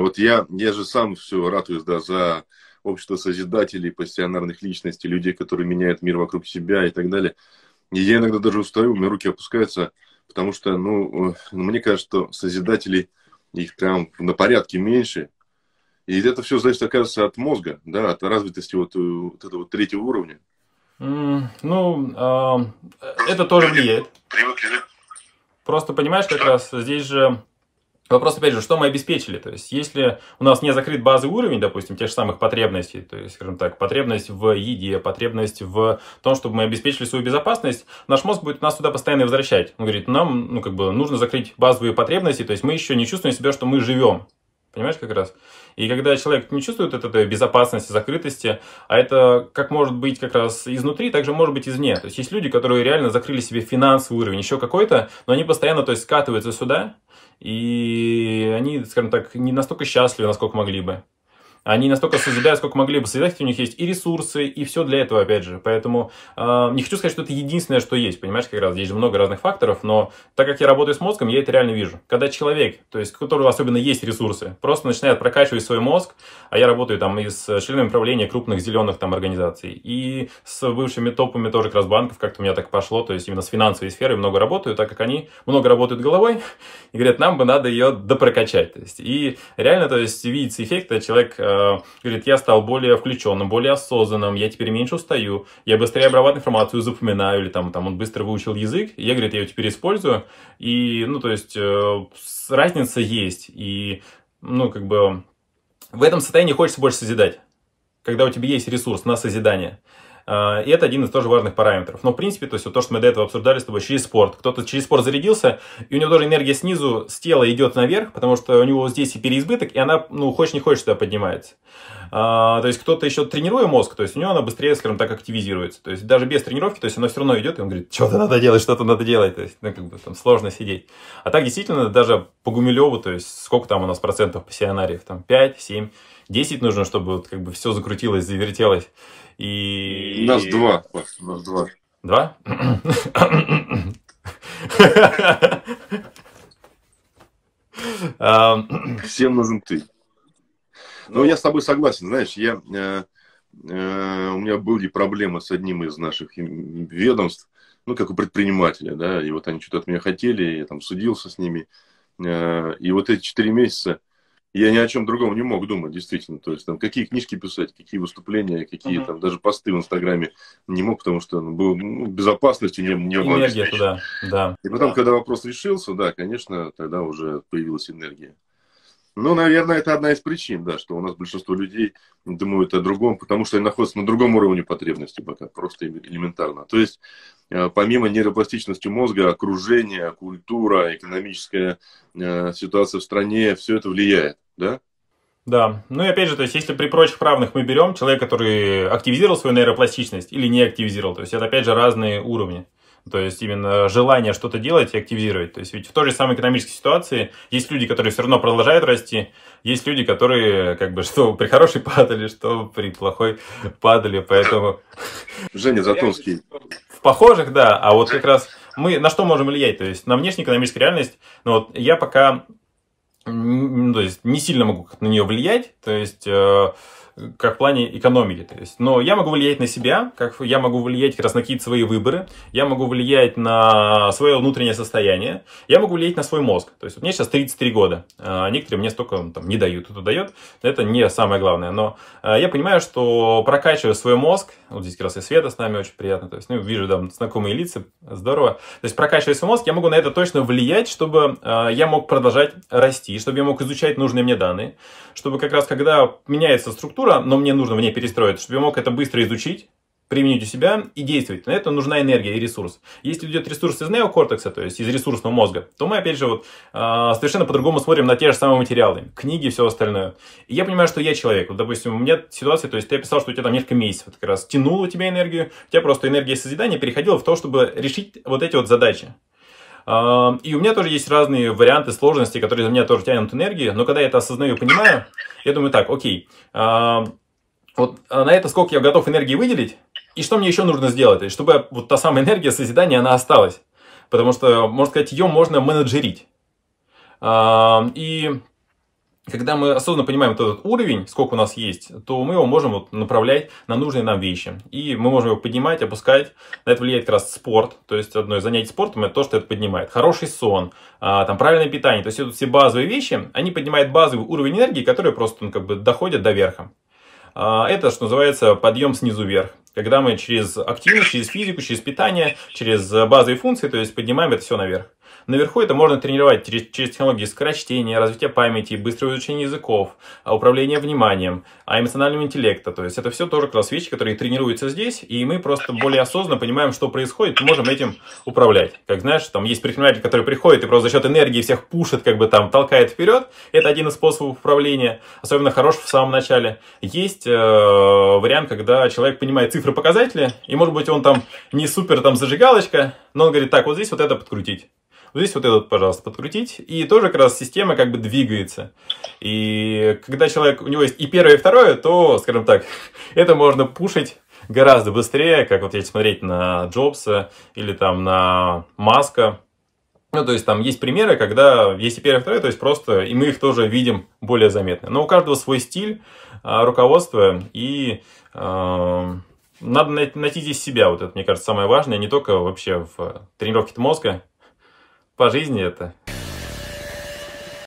А вот я, я же сам все ратуюсь да, за общество созидателей, пассионарных личностей, людей, которые меняют мир вокруг себя и так далее. И я иногда даже устаю, у меня руки опускаются, потому что, ну, э, ну мне кажется, что созидателей их прям на порядке меньше. И это все зависит, оказывается, от мозга, да, от развитости вот, э, вот этого вот третьего уровня. Mm, ну, э, это тоже влияет. Привыкли. Просто понимаешь, как раз здесь же Вопрос, опять же, что мы обеспечили? То есть, если у нас не закрыт базовый уровень, допустим, тех же самых потребностей, то есть, скажем так, потребность в еде, потребность в том, чтобы мы обеспечили свою безопасность, наш мозг будет нас туда постоянно возвращать. Он говорит, нам, ну, как бы, нужно закрыть базовые потребности, то есть, мы еще не чувствуем себя, что мы живем. Понимаешь, как раз? И когда человек не чувствует этой безопасности, закрытости, а это как может быть как раз изнутри, так же может быть извне. То есть есть люди, которые реально закрыли себе финансовый уровень, еще какой-то, но они постоянно то есть, скатываются сюда, и они, скажем так, не настолько счастливы, насколько могли бы они настолько созидают, сколько могли бы создать, у них есть и ресурсы, и все для этого, опять же. Поэтому э, не хочу сказать, что это единственное, что есть, понимаешь, как раз здесь же много разных факторов, но так как я работаю с мозгом, я это реально вижу. Когда человек, то есть, у которого особенно есть ресурсы, просто начинает прокачивать свой мозг, а я работаю там и с членами правления крупных зеленых там организаций, и с бывшими топами тоже как раз банков, как-то у меня так пошло, то есть именно с финансовой сферой много работаю, так как они много работают головой и говорят, нам бы надо ее допрокачать. То есть, и реально, то есть, видится эффект, когда человек а, Э, говорит, я стал более включенным, более осознанным, я теперь меньше устаю, я быстрее обрабатываю информацию, запоминаю, или там, там он быстро выучил язык, я, говорит, я его теперь использую. И, ну, то есть, э, разница есть. И, ну, как бы, в этом состоянии хочется больше созидать. Когда у тебя есть ресурс на созидание. А, и это один из тоже важных параметров. Но, в принципе, то есть вот то, что мы до этого обсуждали с тобой через спорт. Кто-то через спорт зарядился, и у него тоже энергия снизу с тела идет наверх, потому что у него здесь и переизбыток, и она, ну, хочешь не хочешь, туда поднимается. А, то есть кто-то еще тренируя мозг, то есть у него она быстрее, скажем так, активизируется. То есть даже без тренировки, то есть она все равно идет, и он говорит, что-то надо делать, что-то надо делать. То есть, ну, как бы там сложно сидеть. А так действительно даже по Гумилеву, то есть сколько там у нас процентов пассионариев? Там 5, 7, 10 нужно, чтобы вот, как бы все закрутилось, завертелось. И... У нас два, у нас два. Два? Всем нужен ты. Ну я с тобой согласен, знаешь, я, э, э, у меня были проблемы с одним из наших ведомств, ну, как у предпринимателя, да, и вот они что-то от меня хотели, я там судился с ними, э, и вот эти четыре месяца я ни о чем другом не мог думать, действительно, то есть там какие книжки писать, какие выступления, какие угу. там даже посты в Инстаграме не мог, потому что ну, было, ну, безопасности не, не было. Энергия туда, да. И потом, да. когда вопрос решился, да, конечно, тогда уже появилась энергия. Ну, наверное, это одна из причин, да, что у нас большинство людей думают о другом, потому что они находятся на другом уровне потребности пока, просто элементарно. То есть, э, помимо нейропластичности мозга, окружение, культура, экономическая э, ситуация в стране, все это влияет, да? Да, ну и опять же, то есть, если при прочих равных мы берем человека, который активизировал свою нейропластичность или не активизировал, то есть, это опять же разные уровни. То есть именно желание что-то делать и активизировать. То есть ведь в той же самой экономической ситуации есть люди, которые все равно продолжают расти, есть люди, которые как бы что при хорошей падали, что при плохой падали, поэтому... Женя Затонский. В похожих, да, а вот как раз мы на что можем влиять? То есть на внешнюю экономическую реальность, Но вот я пока то есть, не сильно могу на нее влиять, то есть... Э, как в плане экономики. То есть, но я могу влиять на себя, как я могу влиять как раз на какие-то свои выборы, я могу влиять на свое внутреннее состояние, я могу влиять на свой мозг. То есть, вот мне сейчас 33 года, а некоторые мне столько ну, там, не дают, кто-то дает, это не самое главное. Но а, я понимаю, что прокачивая свой мозг, вот здесь как раз и Света с нами очень приятно, то есть, ну, вижу там знакомые лица, здорово. То есть, прокачивая свой мозг, я могу на это точно влиять, чтобы а, я мог продолжать расти, чтобы я мог изучать нужные мне данные, чтобы как раз, когда меняется структура, структура, но мне нужно в ней перестроиться, чтобы я мог это быстро изучить, применить у себя и действовать. На это нужна энергия и ресурс. Если идет ресурс из неокортекса, то есть из ресурсного мозга, то мы, опять же, вот, э, совершенно по-другому смотрим на те же самые материалы, книги и все остальное. И я понимаю, что я человек. Вот, допустим, у меня ситуация, то есть ты описал, что у тебя там несколько месяцев как раз тянуло у тебя энергию, у тебя просто энергия созидания переходила в то, чтобы решить вот эти вот задачи. И у меня тоже есть разные варианты сложности, которые за меня тоже тянут энергию, но когда я это осознаю и понимаю, я думаю так, окей, вот а на это сколько я готов энергии выделить, и что мне еще нужно сделать, чтобы вот та самая энергия созидания, она осталась. Потому что, можно сказать, ее можно менеджерить. И когда мы осознанно понимаем вот этот уровень, сколько у нас есть, то мы его можем вот направлять на нужные нам вещи. И мы можем его поднимать, опускать. На это влияет как раз спорт. То есть одно из занятий спортом это то, что это поднимает. Хороший сон, а, там, правильное питание. То есть это все базовые вещи, они поднимают базовый уровень энергии, который просто ну, как бы доходит до верха. А, это, что называется, подъем снизу вверх. Когда мы через активность, через физику, через питание, через базовые функции, то есть поднимаем это все наверх. Наверху это можно тренировать через, через технологии скорочтения, развития памяти, быстрого изучения языков, а, управления вниманием, а эмоционального интеллекта. То есть это все тоже как раз вещи, которые тренируются здесь, и мы просто более осознанно понимаем, что происходит, и можем этим управлять. Как знаешь, там есть предприниматель, который приходит и просто за счет энергии всех пушит, как бы там толкает вперед. Это один из способов управления, особенно хорош в самом начале. Есть э, вариант, когда человек понимает цифры показатели, и может быть он там не супер там зажигалочка, но он говорит, так, вот здесь вот это подкрутить. Вот здесь вот этот, пожалуйста, подкрутить. И тоже как раз система как бы двигается. И когда человек, у него есть и первое, и второе, то, скажем так, это можно пушить гораздо быстрее, как вот если смотреть на Джобса или там на Маска, ну, то есть там есть примеры, когда есть и первое, и второе, то есть просто, и мы их тоже видим более заметно. Но у каждого свой стиль а, руководства, и а, надо найти здесь себя, вот это, мне кажется, самое важное, не только вообще в тренировке мозга, по жизни это.